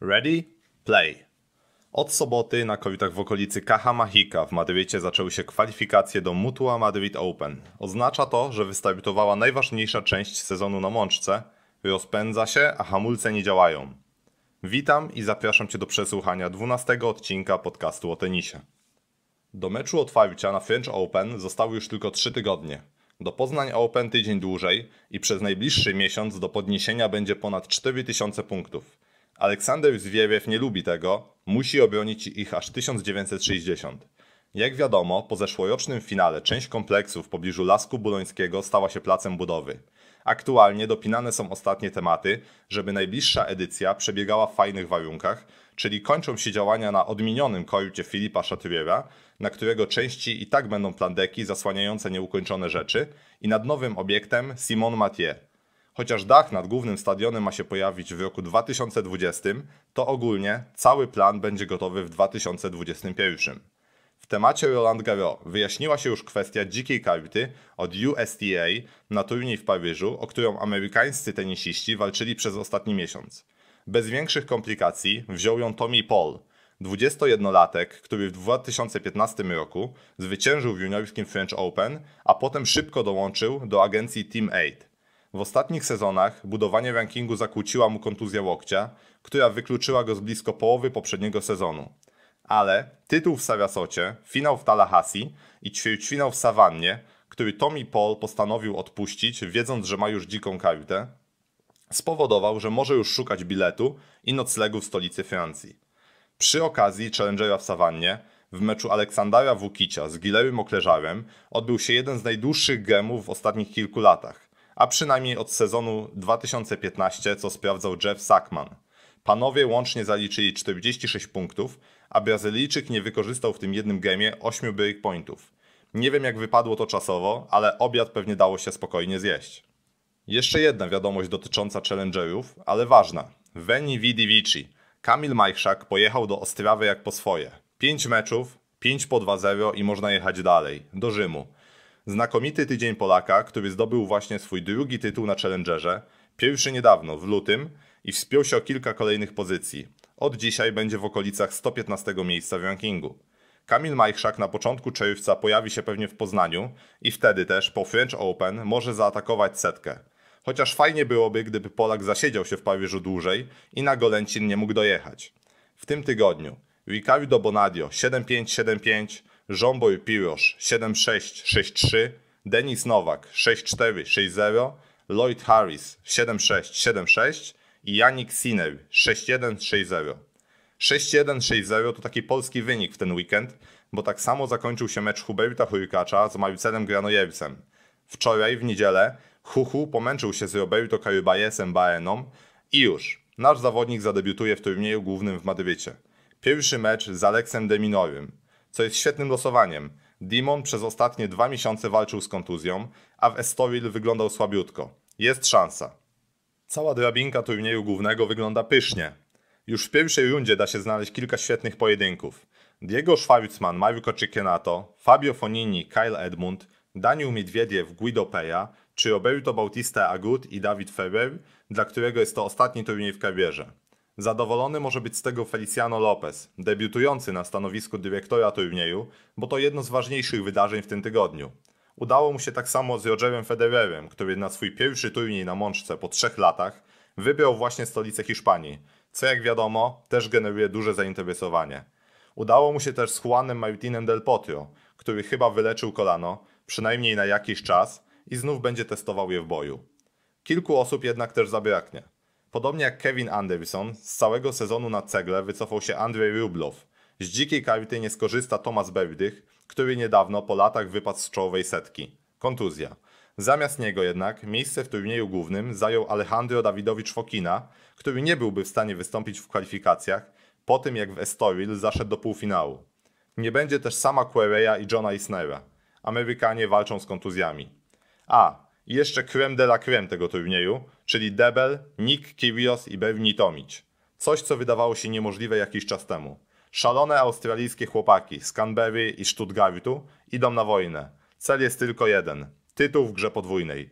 Ready? Play. Od soboty na kowitach w okolicy Cajamarca w Madrycie zaczęły się kwalifikacje do Mutua Madrid Open. Oznacza to, że wystartowała najważniejsza część sezonu na mączce, rozpędza się, a hamulce nie działają. Witam i zapraszam Cię do przesłuchania 12 odcinka podcastu o tenisie. Do meczu otwarcia na French Open zostały już tylko 3 tygodnie. Do Poznań Open tydzień dłużej i przez najbliższy miesiąc do podniesienia będzie ponad 4000 punktów. Aleksander Zwiewiew nie lubi tego, musi obronić ich aż 1960. Jak wiadomo, po zeszłorocznym finale część kompleksu w pobliżu Lasku Bulońskiego stała się placem budowy. Aktualnie dopinane są ostatnie tematy, żeby najbliższa edycja przebiegała w fajnych warunkach, czyli kończą się działania na odmienionym kojucie Filipa Szatriera, na którego części i tak będą plandeki zasłaniające nieukończone rzeczy i nad nowym obiektem Simon Mathieu. Chociaż dach nad głównym stadionem ma się pojawić w roku 2020, to ogólnie cały plan będzie gotowy w 2021. W temacie Roland Garros wyjaśniła się już kwestia dzikiej karty od USTA na turniej w Paryżu, o którą amerykańscy tenisiści walczyli przez ostatni miesiąc. Bez większych komplikacji wziął ją Tommy Paul, 21-latek, który w 2015 roku zwyciężył w juniorskim French Open, a potem szybko dołączył do agencji Team 8. W ostatnich sezonach budowanie rankingu zakłóciła mu kontuzja łokcia, która wykluczyła go z blisko połowy poprzedniego sezonu. Ale tytuł w Sarasocie, finał w Tallahassee i ćwierćfinał w Sawannie, który Tommy Paul postanowił odpuścić, wiedząc, że ma już dziką kartę, spowodował, że może już szukać biletu i noclegu w stolicy Francji. Przy okazji Challengera w Sawannie w meczu Aleksandra Wukicia z Gilerym Okleżarem odbył się jeden z najdłuższych gemów w ostatnich kilku latach a przynajmniej od sezonu 2015, co sprawdzał Jeff Sackman. Panowie łącznie zaliczyli 46 punktów, a Brazylijczyk nie wykorzystał w tym jednym gemie 8 break pointów. Nie wiem jak wypadło to czasowo, ale obiad pewnie dało się spokojnie zjeść. Jeszcze jedna wiadomość dotycząca challengerów, ale ważna. Veni Vidi Vici. Kamil Majchrzak pojechał do Ostrawy jak po swoje. 5 meczów, 5 po 2-0 i można jechać dalej, do Rzymu. Znakomity tydzień Polaka, który zdobył właśnie swój drugi tytuł na Challengerze, pierwszy niedawno, w lutym, i wspiął się o kilka kolejnych pozycji. Od dzisiaj będzie w okolicach 115 miejsca w rankingu. Kamil Majchrzak na początku czerwca pojawi się pewnie w Poznaniu i wtedy też po French Open może zaatakować setkę. Chociaż fajnie byłoby, gdyby Polak zasiedział się w Paryżu dłużej i na Golęcin nie mógł dojechać. W tym tygodniu Ricardo Bonadio 7575, Żomboj Piłosz 7663, Denis Nowak 6460, Lloyd Harris 7676 i Janik Sinew 6160. 6160 to taki polski wynik w ten weekend, bo tak samo zakończył się mecz Huberta Hurkacza z Marcelem Granojewcem. Wczoraj, w niedzielę, Huchu pomęczył się z Roberto Karybajesem Baeną i już, nasz zawodnik zadebiutuje w turnieju głównym w Madrycie. Pierwszy mecz z Aleksem Deminorym co jest świetnym losowaniem. Demon przez ostatnie dwa miesiące walczył z kontuzją, a w Estoril wyglądał słabiutko. Jest szansa. Cała drabinka turnieju głównego wygląda pysznie. Już w pierwszej rundzie da się znaleźć kilka świetnych pojedynków. Diego Schwartzman, Mariko Cicchenato, Fabio Fonini, Kyle Edmund, Daniel Miedwiediew, Guido Peja czy Roberto Bautista Agut i David Ferrer, dla którego jest to ostatni turniej w karierze. Zadowolony może być z tego Feliciano Lopez, debiutujący na stanowisku dyrektora turnieju, bo to jedno z ważniejszych wydarzeń w tym tygodniu. Udało mu się tak samo z Rogerem Federerem, który na swój pierwszy turniej na Mączce po trzech latach wybrał właśnie stolicę Hiszpanii, co jak wiadomo też generuje duże zainteresowanie. Udało mu się też z Juanem Martinem del Potro, który chyba wyleczył kolano, przynajmniej na jakiś czas, i znów będzie testował je w boju. Kilku osób jednak też zabraknie. Podobnie jak Kevin Anderson, z całego sezonu na cegle wycofał się Andrzej Rublow. Z dzikiej karty nie skorzysta Thomas Berdych, który niedawno po latach wypadł z czołowej setki. Kontuzja. Zamiast niego jednak miejsce w turnieju głównym zajął Alejandro Dawidowicz Fokina, który nie byłby w stanie wystąpić w kwalifikacjach po tym jak w Estoril zaszedł do półfinału. Nie będzie też sama Quereya i Johna Isnera. Amerykanie walczą z kontuzjami. A, i jeszcze creme de la creme tego turnieju, czyli Debel, Nick Kyrgios i Bernie Tomic. Coś, co wydawało się niemożliwe jakiś czas temu. Szalone australijskie chłopaki z Canberry i Stuttgartu idą na wojnę. Cel jest tylko jeden. Tytuł w grze podwójnej.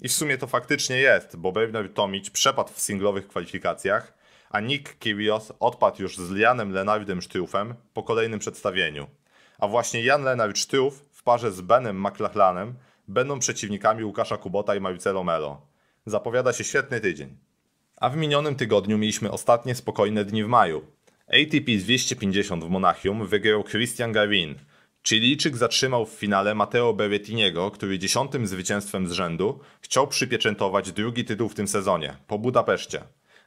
I w sumie to faktycznie jest, bo Bernard Tomic przepadł w singlowych kwalifikacjach, a Nick Kyrgios odpadł już z Lianem Lenardem Sztylfem po kolejnym przedstawieniu. A właśnie Jan Lenard Sztylf w parze z Benem McLachlanem będą przeciwnikami Łukasza Kubota i Marcelo Melo. Zapowiada się świetny tydzień. A w minionym tygodniu mieliśmy ostatnie spokojne dni w maju. ATP 250 w Monachium wygrał Christian Garin. Chilijczyk zatrzymał w finale Mateo Berrettiniego, który dziesiątym zwycięstwem z rzędu chciał przypieczętować drugi tytuł w tym sezonie, po Budapeszcie.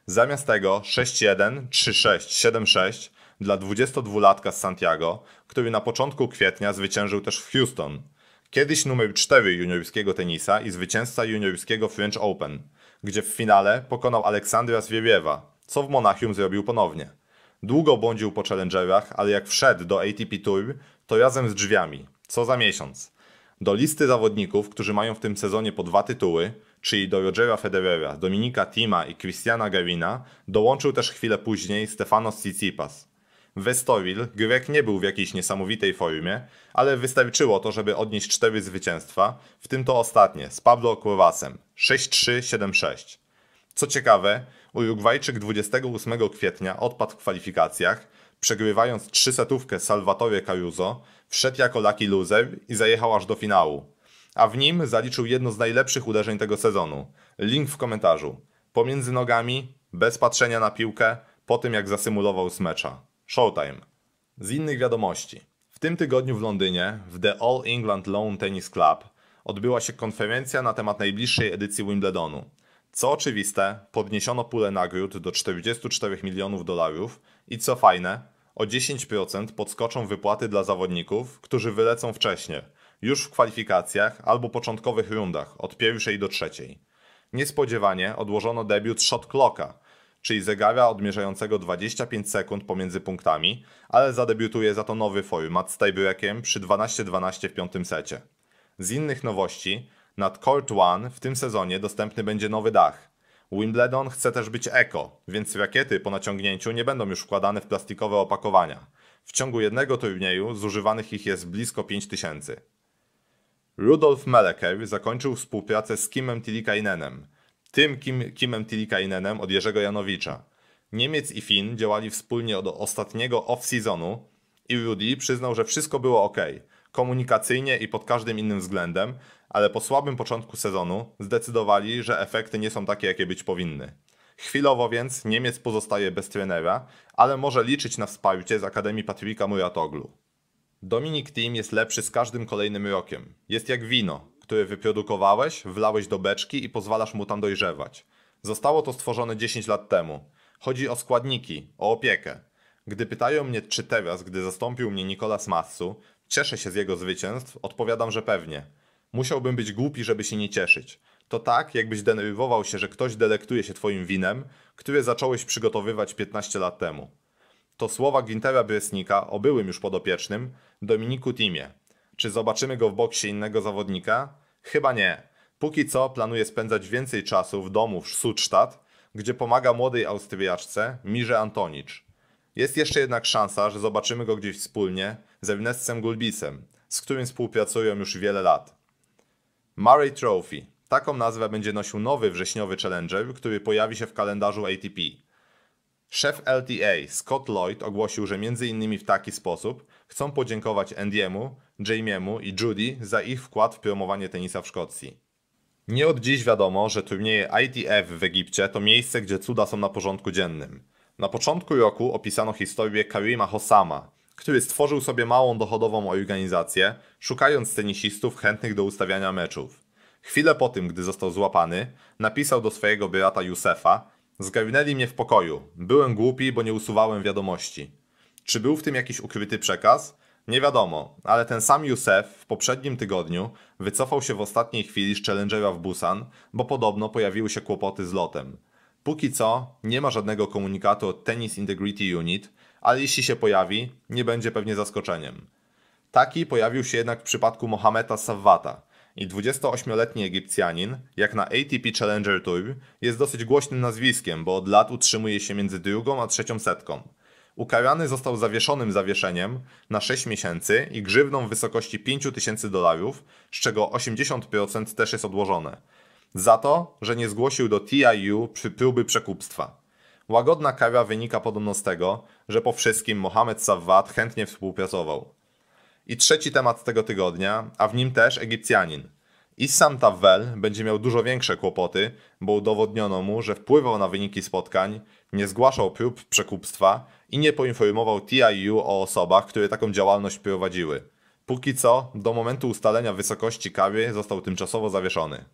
Zamiast tego 6-1, 3-6, 7-6 dla 22-latka z Santiago, który na początku kwietnia zwyciężył też w Houston. Kiedyś numer 4 juniorskiego tenisa i zwycięzca juniorskiego French Open, gdzie w finale pokonał Aleksandra Zwieriewa, co w Monachium zrobił ponownie. Długo błądził po challengerach, ale jak wszedł do ATP Tour, to razem z drzwiami, co za miesiąc. Do listy zawodników, którzy mają w tym sezonie po dwa tytuły, czyli do Rogera Federera, Dominika Tima i Christiana Garina, dołączył też chwilę później Stefano Tsitsipas. Westowil Grek nie był w jakiejś niesamowitej formie, ale wystarczyło to, żeby odnieść cztery zwycięstwa, w tym to ostatnie z Pablo Cuevasem 6-3-7-6. Co ciekawe, Urugwajczyk 28 kwietnia odpadł w kwalifikacjach, przegrywając trzysetówkę Salvatore Caruso, wszedł jako lucky loser i zajechał aż do finału. A w nim zaliczył jedno z najlepszych uderzeń tego sezonu. Link w komentarzu. Pomiędzy nogami, bez patrzenia na piłkę, po tym jak zasymulował smecza. Showtime. Z innych wiadomości. W tym tygodniu w Londynie w The All England Lawn Tennis Club odbyła się konferencja na temat najbliższej edycji Wimbledonu. Co oczywiste, podniesiono pulę nagród do 44 milionów dolarów i co fajne, o 10% podskoczą wypłaty dla zawodników, którzy wylecą wcześniej, już w kwalifikacjach albo początkowych rundach od pierwszej do trzeciej. Niespodziewanie odłożono debiut shot clocka, czyli zegara odmierzającego 25 sekund pomiędzy punktami, ale zadebiutuje za to nowy foil z tiebreakiem przy 12-12 w piątym secie. Z innych nowości, nad Court One w tym sezonie dostępny będzie nowy dach. Wimbledon chce też być eko, więc rakiety po naciągnięciu nie będą już wkładane w plastikowe opakowania. W ciągu jednego turnieju zużywanych ich jest blisko 5000. Rudolf Meleker zakończył współpracę z Kimem Tilikainen, tym Kim, Kimem Tilikaineniem od Jerzego Janowicza. Niemiec i Finn działali wspólnie do ostatniego off-seasonu i Rudy przyznał, że wszystko było ok, komunikacyjnie i pod każdym innym względem, ale po słabym początku sezonu zdecydowali, że efekty nie są takie, jakie być powinny. Chwilowo więc Niemiec pozostaje bez trenera, ale może liczyć na wsparcie z Akademii Patryka Muratoglu. Dominik Team jest lepszy z każdym kolejnym rokiem. Jest jak wino, który wyprodukowałeś, wlałeś do beczki i pozwalasz mu tam dojrzewać. Zostało to stworzone 10 lat temu. Chodzi o składniki, o opiekę. Gdy pytają mnie, czy teraz, gdy zastąpił mnie Nikolas Massu, cieszę się z jego zwycięstw, odpowiadam, że pewnie. Musiałbym być głupi, żeby się nie cieszyć. To tak, jakbyś denerwował się, że ktoś delektuje się twoim winem, które zacząłeś przygotowywać 15 lat temu. To słowa Gintera Brysnika o byłym już podopiecznym Dominiku Timie, czy zobaczymy go w boksie innego zawodnika? Chyba nie. Póki co planuje spędzać więcej czasu w domu w Stuttgart, gdzie pomaga młodej Austriaczce Mirze Antonicz. Jest jeszcze jednak szansa, że zobaczymy go gdzieś wspólnie z Ernestem Gulbisem, z którym współpracują już wiele lat. Murray Trophy. Taką nazwę będzie nosił nowy wrześniowy challenger, który pojawi się w kalendarzu ATP. Szef LTA Scott Lloyd ogłosił, że m.in. w taki sposób chcą podziękować Andiemu, Jamiemu i Judy za ich wkład w promowanie tenisa w Szkocji. Nie od dziś wiadomo, że turnieje ITF w Egipcie to miejsce, gdzie cuda są na porządku dziennym. Na początku roku opisano historię Karima Hosama, który stworzył sobie małą dochodową organizację, szukając tenisistów chętnych do ustawiania meczów. Chwilę po tym, gdy został złapany, napisał do swojego brata Józefa, Zgarnęli mnie w pokoju. Byłem głupi, bo nie usuwałem wiadomości. Czy był w tym jakiś ukryty przekaz? Nie wiadomo, ale ten sam Józef w poprzednim tygodniu wycofał się w ostatniej chwili z Challengera w Busan, bo podobno pojawiły się kłopoty z lotem. Póki co nie ma żadnego komunikatu od Tennis Integrity Unit, ale jeśli się pojawi, nie będzie pewnie zaskoczeniem. Taki pojawił się jednak w przypadku Mohameda Sawwata – i 28-letni Egipcjanin, jak na ATP Challenger Tour, jest dosyć głośnym nazwiskiem, bo od lat utrzymuje się między drugą a trzecią setką. Ukarany został zawieszonym zawieszeniem na 6 miesięcy i grzywną w wysokości 5000 dolarów, z czego 80% też jest odłożone. Za to, że nie zgłosił do TIU przy próby przekupstwa. Łagodna kara wynika podobno z tego, że po wszystkim Mohamed Sawat chętnie współpracował. I trzeci temat tego tygodnia, a w nim też Egipcjanin. Issam Tawel będzie miał dużo większe kłopoty, bo udowodniono mu, że wpływał na wyniki spotkań, nie zgłaszał prób przekupstwa i nie poinformował TIU o osobach, które taką działalność prowadziły. Póki co, do momentu ustalenia wysokości kary został tymczasowo zawieszony.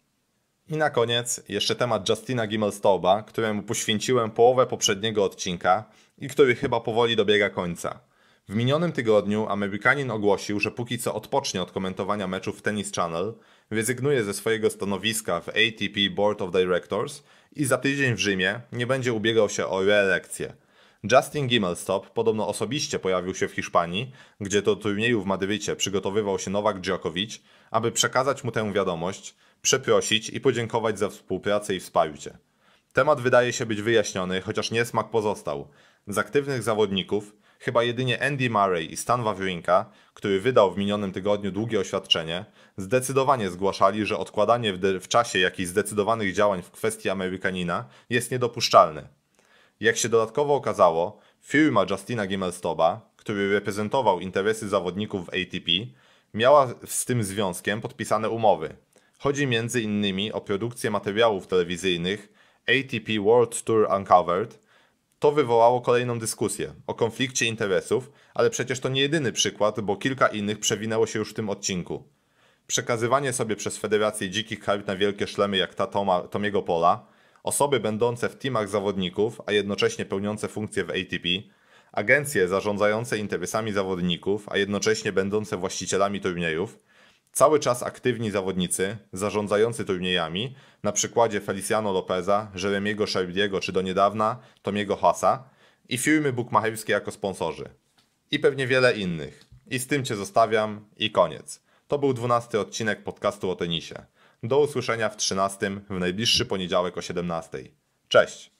I na koniec jeszcze temat Justina Gimelstoba, któremu poświęciłem połowę poprzedniego odcinka i który chyba powoli dobiega końca. W minionym tygodniu Amerykanin ogłosił, że póki co odpocznie od komentowania meczów w Tennis Channel, rezygnuje ze swojego stanowiska w ATP Board of Directors i za tydzień w Rzymie nie będzie ubiegał się o reelekcję. Justin Gimelstop podobno osobiście pojawił się w Hiszpanii, gdzie do turnieju w Madrycie przygotowywał się Nowak Djokovic, aby przekazać mu tę wiadomość, przeprosić i podziękować za współpracę i wsparcie. Temat wydaje się być wyjaśniony, chociaż niesmak pozostał. Z aktywnych zawodników Chyba jedynie Andy Murray i Stan Wawrinka, który wydał w minionym tygodniu długie oświadczenie, zdecydowanie zgłaszali, że odkładanie w, w czasie jakichś zdecydowanych działań w kwestii Amerykanina jest niedopuszczalne. Jak się dodatkowo okazało, firma Justina Gimelstoba, który reprezentował interesy zawodników w ATP, miała z tym związkiem podpisane umowy. Chodzi między innymi o produkcję materiałów telewizyjnych ATP World Tour Uncovered – to wywołało kolejną dyskusję o konflikcie interesów, ale przecież to nie jedyny przykład, bo kilka innych przewinęło się już w tym odcinku. Przekazywanie sobie przez Federację Dzikich Kart na wielkie szlemy jak ta Toma, Tomiego Pola, osoby będące w teamach zawodników, a jednocześnie pełniące funkcje w ATP, agencje zarządzające interesami zawodników, a jednocześnie będące właścicielami turniejów, Cały czas aktywni zawodnicy zarządzający turniejami, na przykładzie Feliciano Lopeza, Jeremiego Shelby'ego czy do niedawna Tomiego Hasa i firmy bukmacherskie jako sponsorzy. I pewnie wiele innych. I z tym Cię zostawiam i koniec. To był 12 odcinek podcastu o tenisie. Do usłyszenia w 13 w najbliższy poniedziałek o 17. Cześć!